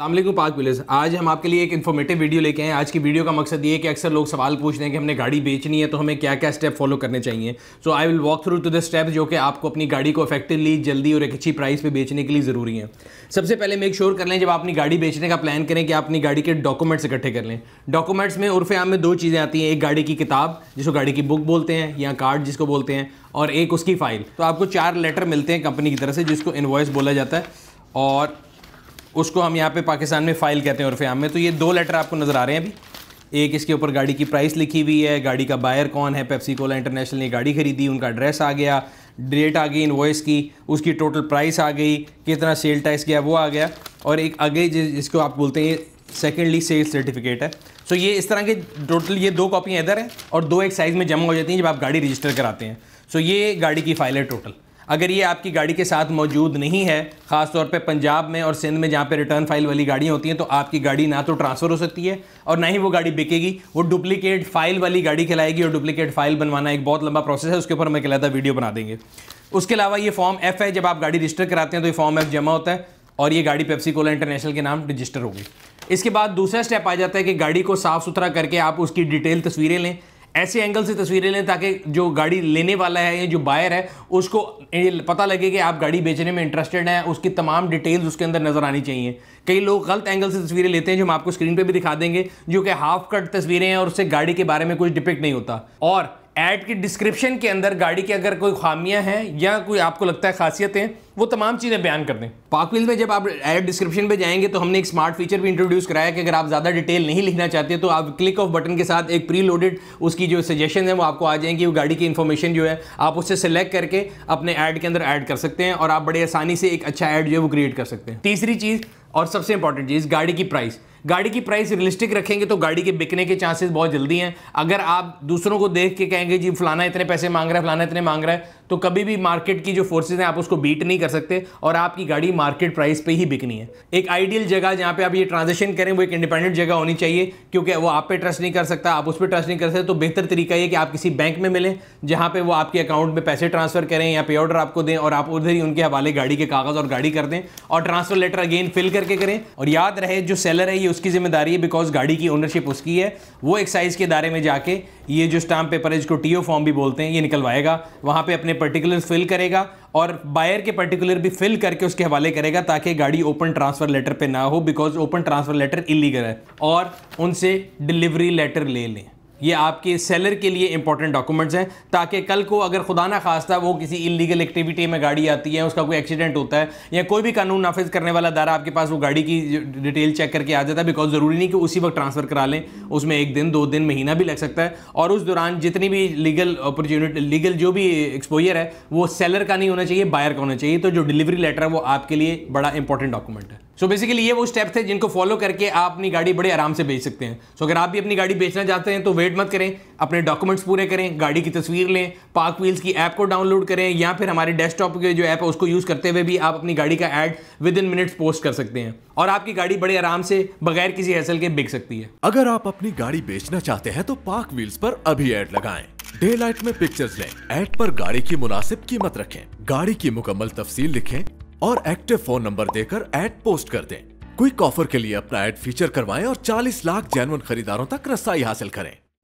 अल्लाह पाक विलेज आज हम आपके लिए एक इन्फॉर्मेटिव वीडियो लेके आए हैं आज की वीडियो का मकसद ये है कि अक्सर लोग सवाल पूछ रहे हैं कि हमने गाड़ी बेचनी है तो हमें क्या क्या स्टेप फॉलो करने चाहिए so I will walk through to the step जो कि आपको अपनी गाड़ी को इफेक्टिवली जल्दी और एक अच्छी प्राइस पर बेचने के लिए ज़रूरी है सबसे पहले मेक श्योर कर लें जब आप अपनी गाड़ी बेचने का प्लान करें कि आप अपनी गाड़ी के डॉक्यूमेंट्स इकट्ठे कर लें डॉक्यूमेंट्स में उर्फ आम में दो चीज़ें आती हैं एक गाड़ी की किताब जिसको गाड़ी की बुक बोलते हैं या कार्ड जिसको बोलते हैं और एक उसकी फ़ाइल तो आपको चार लेटर मिलते हैं कंपनी की तरफ से जिसको इन्वॉइस बोला जाता है और उसको हम यहाँ पे पाकिस्तान में फ़ाइल कहते हैं और फ़्याम में तो ये दो लेटर आपको नज़र आ रहे हैं अभी एक इसके ऊपर गाड़ी की प्राइस लिखी हुई है गाड़ी का बायर कौन है पेप्सी कोला इंटरनेशनल ने गाड़ी खरीदी उनका एड्रेस आ गया डेट आ गई इन्वॉइस की उसकी टोटल प्राइस आ गई कितना सेल टैक्स गया वो आ गया और एक आगे जिसको आप बोलते हैं सेकेंडली सेल सर्टिफिकेट है सो ये इस तरह के टोटल ये दो कॉपियाँ इधर हैं और दो एक साइज़ में जमा हो जाती हैं जब आप गाड़ी रजिस्टर कराते हैं सो ये गाड़ी की फ़ाइल है टोटल अगर ये आपकी गाड़ी के साथ मौजूद नहीं है ख़ासतौर पे पंजाब में और सिंध में जहाँ पे रिटर्न फाइल वाली गाड़ियाँ होती हैं तो आपकी गाड़ी ना तो ट्रांसफ़र हो सकती है और ना ही वो गाड़ी बिकेगी वो डुप्लीकेट फाइल वाली गाड़ी खिलाएगी और डुप्लीकेट फाइल बनवाना एक बहुत लंबा प्रोसेस है उसके ऊपर हमें कहलाता वीडियो बना देंगे उसके अलावा ये फॉर्म एफ़ है जब आप गाड़ी रजिस्टर कराते हैं तो ये फॉर्म एफ़ जमा होता है और ये गाड़ी पेप्सी कोला इंटरनेशनल के नाम रजिस्टर होगी इसके बाद दूसरा स्टेप आ जाता है कि गाड़ी को साफ़ सुथरा करके आप उसकी डिटेल तस्वीरें लें ऐसे एंगल से तस्वीरें लें ताकि जो गाड़ी लेने वाला है या जो बायर है उसको पता लगे कि आप गाड़ी बेचने में इंटरेस्टेड हैं उसकी तमाम डिटेल्स उसके अंदर नज़र आनी चाहिए कई लोग गलत एंगल से तस्वीरें लेते हैं जो हम आपको स्क्रीन पर भी दिखा देंगे जो कि हाफ कट तस्वीरें हैं और उससे गाड़ी के बारे में कुछ डिपेक्ट नहीं होता और ऐड के डिस्क्रिप्शन के अंदर गाड़ी की अगर कोई खामियां हैं या कोई आपको लगता है खासियतें वो तमाम चीज़ें बयान कर दें पाकविल में जब आप एड डिस्क्रिप्शन पे जाएंगे तो हमने एक स्मार्ट फीचर भी इंट्रोड्यूस कराया कि अगर आप ज़्यादा डिटेल नहीं लिखना चाहते तो आप क्लिक ऑफ बटन के साथ एक प्री लोडेड उसकी जो सजेशन है वो आपको आ जाएंगी वो गाड़ी की इन्फॉर्मेशन जो है आप उससे सेलेक्ट करके अपने ऐड के अंदर ऐड कर सकते हैं और आप बड़े आसानी से एक अच्छा ऐड जो है वो क्रिएट कर सकते हैं तीसरी चीज़ और सबसे इंपॉर्टेंट चीज़ गाड़ी की प्राइस गाड़ी की प्राइस रियलिस्टिक रखेंगे तो गाड़ी के बिकने के चांसेस बहुत जल्दी हैं अगर आप दूसरों को देख के कहेंगे जी फलाना इतने पैसे मांग रहा है फलाना इतने मांग रहा है तो कभी भी मार्केट की जो फोर्सेज हैं आप उसको बीट नहीं कर सकते और आपकी गाड़ी मार्केट प्राइस पे ही बिकनी है एक आइडियल जगह जहाँ पे आप ये ट्रांजेक्शन करें वो एक इंडिपेंडेंट जगह होनी चाहिए क्योंकि वो आप पे ट्रस्ट नहीं कर सकता आप उस पर ट्रस्ट नहीं कर सकते तो बेहतर तरीका ये कि आप किसी बैंक में मिलें जहाँ पर वो आपके अकाउंट में पैसे ट्रांसफ़र करें या पे ऑर्डर आपको दें और आप उधर ही उनके हवाले गाड़ी के कागज़ और गाड़ी कर दें और ट्रांसफ़र लेटर अगेन फिल करके करें और याद रहे जो सेलर है ये उसकी जिम्मेदारी है बिकॉज गाड़ी की ओनरशिप उसकी है वो एक्साइज के दायरे में जाके ये जो स्टाम्प पेपर है जिसको टी फॉर्म भी बोलते हैं ये निकलवाएगा वहाँ पर अपने पर्टिकुलर फिल करेगा और बायर के पर्टिकुलर भी फिल करके उसके हवाले करेगा ताकि गाड़ी ओपन ट्रांसफ़र लेटर पे ना हो because open transfer letter illegal है और उनसे डिलीवरी लेटर ले लें ये आपके सेलर के लिए इंपॉर्टेंट डॉक्यूमेंट्स हैं ताकि कल को अगर खुदा ना खास्ता वो किसी इलीगल एक्टिविटी में गाड़ी आती है उसका कोई एक्सीडेंट होता है या कोई भी कानून नाफिज करने वाला दारा आपके पास वो गाड़ी की डिटेल चेक करके आ जाता है बिकॉज ज़रूरी नहीं कि उसी वक्त ट्रांसफ़र करा लें उसमें एक दिन दो दिन महीना भी लग सकता है और उस दौरान जितनी भी लीगल अपॉर्चुनिटी लीगल जो भी एक्सपोजर है वो सेलर का नहीं होना चाहिए बायर का होना चाहिए तो जो डिलीवरी लेटर है वो आपके लिए बड़ा इंपॉर्टेंट डॉक्यूमेंट है सो बेसिकली ये वो स्टेप थे जिनको फॉलो करके आप अपनी गाड़ी बड़े आराम से बेच सकते हैं सो so, अगर आप भी अपनी गाड़ी बेचना चाहते हैं तो वेट मत करें अपने डॉक्यूमेंट्स पूरे करें गाड़ी की तस्वीर लें पार्क व्हील्स की ऐप को डाउनलोड करें या फिर हमारे डेस्कटॉप के जो ऐप है उसको यूज़ करते हुए भी आप अपनी गाड़ी का ad within minutes post कर सकते हैं और आपकी गाड़ी बड़े आराम से बगैर किसी हैसल के बिक सकती है अगर आप अपनी गाड़ी बेचना चाहते हैं तो पार्क व्हील्स पर अभी एड लगाएं डे लाइट में पिक्चर्स लें एड पर गाड़ी की मुनासिब कीमत रखें गाड़ी की मुकम्मल तफसील लिखें और एक्टिव फोन नंबर देकर एड पोस्ट कर दें क्विक ऑफर के लिए अपना एड फीचर करवाएं और 40 लाख जैनवन खरीदारों तक रसाई हासिल करें